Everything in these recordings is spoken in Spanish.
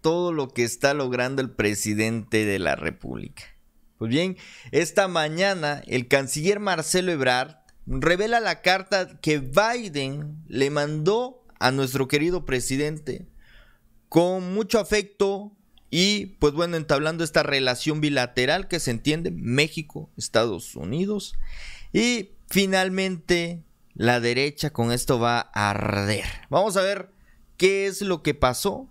todo lo que está logrando el presidente de la República. Pues bien, esta mañana el canciller Marcelo Ebrard revela la carta que Biden le mandó a nuestro querido presidente con mucho afecto y pues bueno, entablando esta relación bilateral que se entiende México, Estados Unidos y finalmente la derecha con esto va a arder. Vamos a ver qué es lo que pasó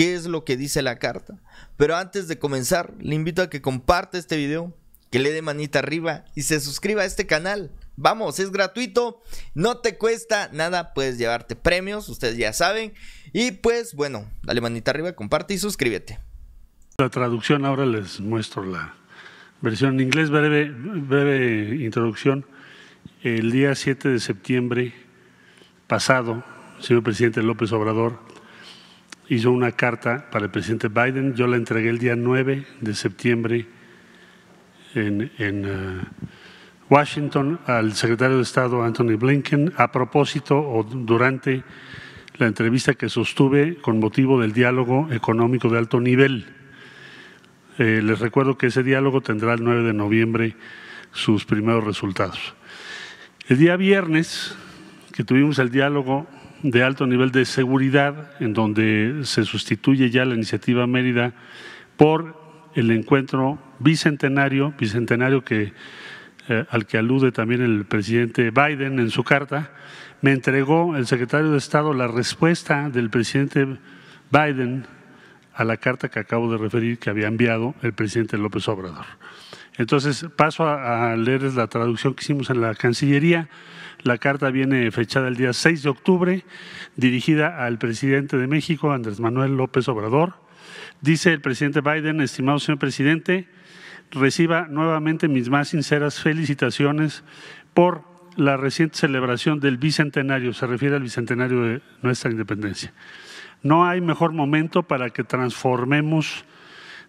qué es lo que dice la carta. Pero antes de comenzar, le invito a que comparte este video, que le dé manita arriba y se suscriba a este canal. Vamos, es gratuito, no te cuesta nada, puedes llevarte premios, ustedes ya saben. Y pues bueno, dale manita arriba, comparte y suscríbete. La traducción ahora les muestro la versión en inglés, breve, breve introducción. El día 7 de septiembre pasado, señor presidente López Obrador, hizo una carta para el presidente Biden. Yo la entregué el día 9 de septiembre en, eh, Washington al secretario de Estado Anthony Blinken a propósito o durante la entrevista que sostuve con motivo del diálogo económico de alto nivel. Eh, les recuerdo que ese diálogo tendrá el 9 de noviembre sus primeros resultados. El día viernes que tuvimos el diálogo de alto nivel de seguridad, en donde se sustituye ya la iniciativa Mérida por el encuentro bicentenario, bicentenario que, eh, al que alude también el presidente Biden en su carta, me entregó el secretario de Estado la respuesta del presidente Biden a la carta que acabo de referir que había enviado el presidente López Obrador. Entonces, paso a, leer leerles la traducción que hicimos en la Cancillería. La carta viene fechada el día 6 de octubre, dirigida al presidente de México, Andrés Manuel López Obrador. Dice el presidente Biden, estimado señor presidente, reciba nuevamente mis más sinceras felicitaciones por la reciente celebración del bicentenario, se refiere al bicentenario de nuestra independencia. No hay mejor momento para que transformemos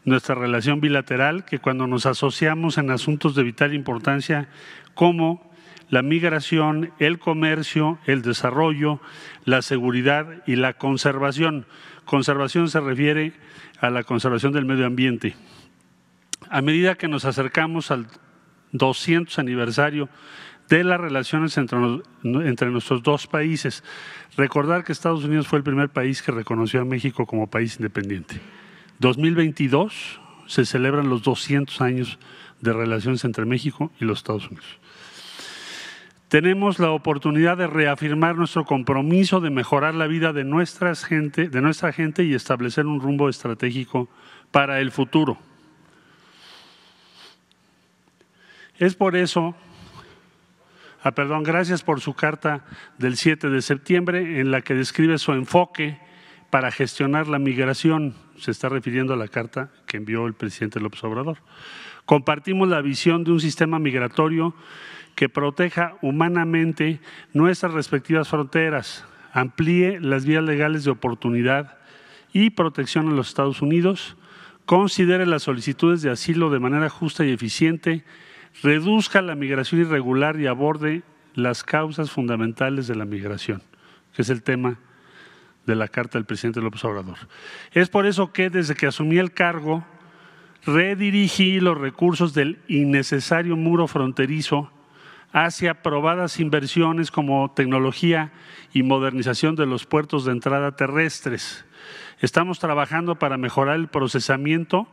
nuestra relación bilateral que cuando nos asociamos en asuntos de vital importancia como la migración, el comercio, el desarrollo, la seguridad y la conservación. Conservación se refiere a la conservación del medio ambiente. A medida que nos acercamos al 200 aniversario de las relaciones entre, nuestros dos países. Recordar que Estados Unidos fue el primer país que reconoció a México como país independiente. 2022 se celebran los 200 años de relaciones entre México y los Estados Unidos tenemos la oportunidad de reafirmar nuestro compromiso de mejorar la vida de, de nuestra gente y establecer un rumbo estratégico para el futuro. Es por eso, ah, perdón, gracias por su carta del 7 de septiembre en la que describe su enfoque para gestionar la migración, se está refiriendo a la carta que envió el presidente López Obrador. Compartimos la visión de un sistema migratorio que proteja humanamente nuestras respectivas fronteras, amplíe las vías legales de oportunidad y protección en los Estados Unidos, considere las solicitudes de asilo de manera justa y eficiente, reduzca la migración irregular y aborde las causas fundamentales de la migración, que es el tema de la carta del presidente López Obrador. Es por eso que desde que asumí el cargo, redirigí los recursos del innecesario muro fronterizo hacia aprobadas inversiones como tecnología y modernización de los puertos de entrada terrestres. Estamos trabajando para mejorar el procesamiento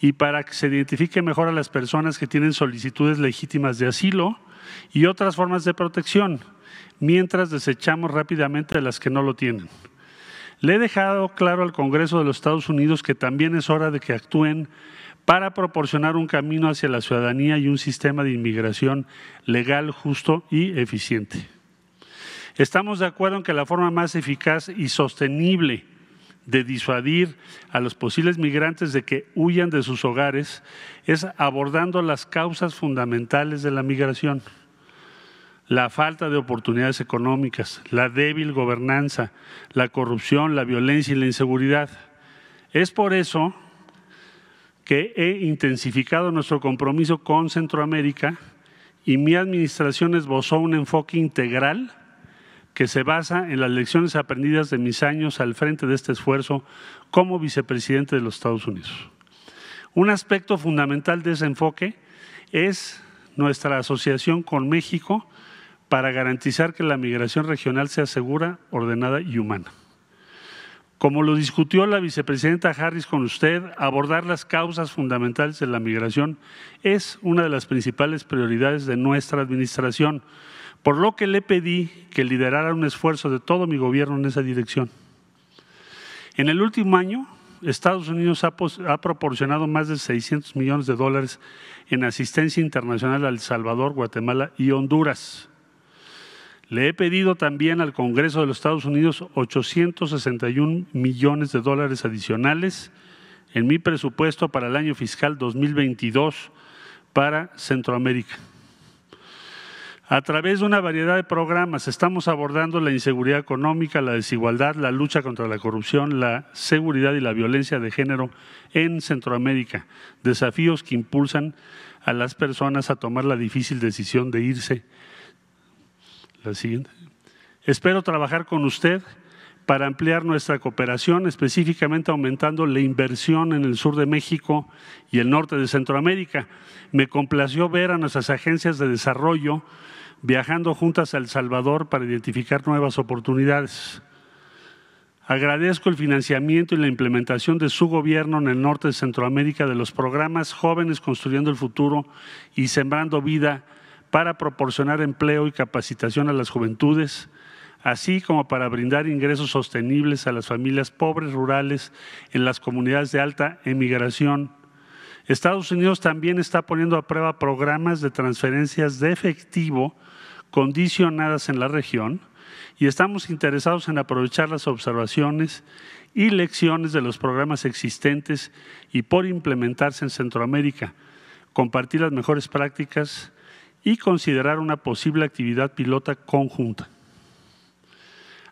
y para que se identifique mejor a las personas que tienen solicitudes legítimas de asilo y otras formas de protección, mientras desechamos rápidamente a las que no lo tienen. Le he dejado claro al Congreso de los Estados Unidos que también es hora de que actúen para proporcionar un camino hacia la ciudadanía y un sistema de inmigración legal, justo y eficiente. Estamos de acuerdo en que la forma más eficaz y sostenible de disuadir a los posibles migrantes de que huyan de sus hogares es abordando las causas fundamentales de la migración la falta de oportunidades económicas, la débil gobernanza, la corrupción, la violencia y la inseguridad. Es por eso que he intensificado nuestro compromiso con Centroamérica y mi administración esbozó un enfoque integral que se basa en las lecciones aprendidas de mis años al frente de este esfuerzo como vicepresidente de los Estados Unidos. Un aspecto fundamental de ese enfoque es nuestra asociación con México para garantizar que la migración regional sea segura, ordenada y humana. Como lo discutió la vicepresidenta Harris con usted, abordar las causas fundamentales de la migración es una de las principales prioridades de nuestra administración, por lo que le pedí que liderara un esfuerzo de todo mi gobierno en esa dirección. En el último año, Estados Unidos ha, proporcionado más de 600 millones de dólares en asistencia internacional a El Salvador, Guatemala y Honduras le he pedido también al Congreso de los Estados Unidos 861 millones de dólares adicionales en mi presupuesto para el año fiscal 2022 para Centroamérica. A través de una variedad de programas estamos abordando la inseguridad económica, la desigualdad, la lucha contra la corrupción, la seguridad y la violencia de género en Centroamérica, desafíos que impulsan a las personas a tomar la difícil decisión de irse la siguiente. Espero trabajar con usted para ampliar nuestra cooperación, específicamente aumentando la inversión en el sur de México y el norte de Centroamérica. Me complació ver a nuestras agencias de desarrollo viajando juntas a El Salvador para identificar nuevas oportunidades. Agradezco el financiamiento y la implementación de su gobierno en el norte de Centroamérica de los programas Jóvenes Construyendo el Futuro y Sembrando Vida para proporcionar empleo y capacitación a las juventudes, así como para brindar ingresos sostenibles a las familias pobres rurales en las comunidades de alta emigración. Estados Unidos también está poniendo a prueba programas de transferencias de efectivo condicionadas en la región y estamos interesados en aprovechar las observaciones y lecciones de los programas existentes y por implementarse en Centroamérica, compartir las mejores prácticas y considerar una posible actividad pilota conjunta.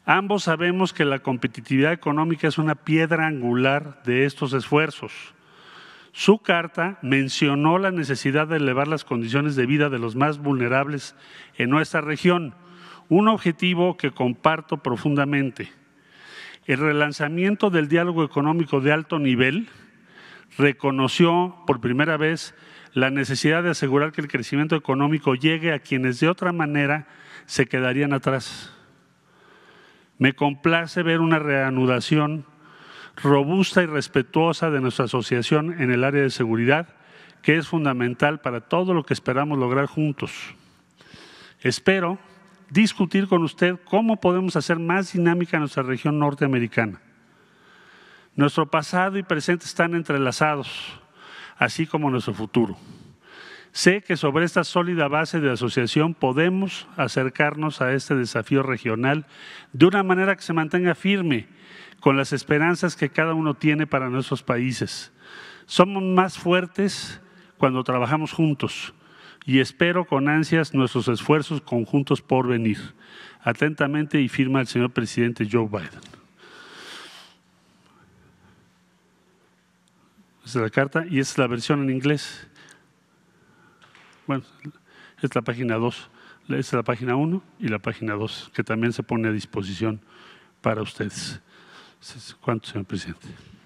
Ambos sabemos que la competitividad económica es una piedra angular de estos esfuerzos. Su carta mencionó la necesidad de elevar las condiciones de vida de los más vulnerables en nuestra región, un objetivo que comparto profundamente. El relanzamiento del diálogo económico de alto nivel, reconoció por primera vez la necesidad de asegurar que el crecimiento económico llegue a quienes de otra manera se quedarían atrás. Me complace ver una reanudación robusta y respetuosa de nuestra asociación en el área de seguridad, que es fundamental para todo lo que esperamos lograr juntos. Espero discutir con usted cómo podemos hacer más dinámica nuestra región norteamericana nuestro pasado y presente están entrelazados, así como nuestro futuro. Sé que sobre esta sólida base de asociación podemos acercarnos a este desafío regional de una manera que se mantenga firme con las esperanzas que cada uno tiene para nuestros países. Somos más fuertes cuando trabajamos juntos y espero con ansias nuestros esfuerzos conjuntos por venir. Atentamente y firma el señor presidente Joe Biden. es la carta y es la versión en inglés. Bueno, es la página 2. Es la página 1 y la página 2, que también se pone a disposición para ustedes. ¿Cuánto, señor presidente?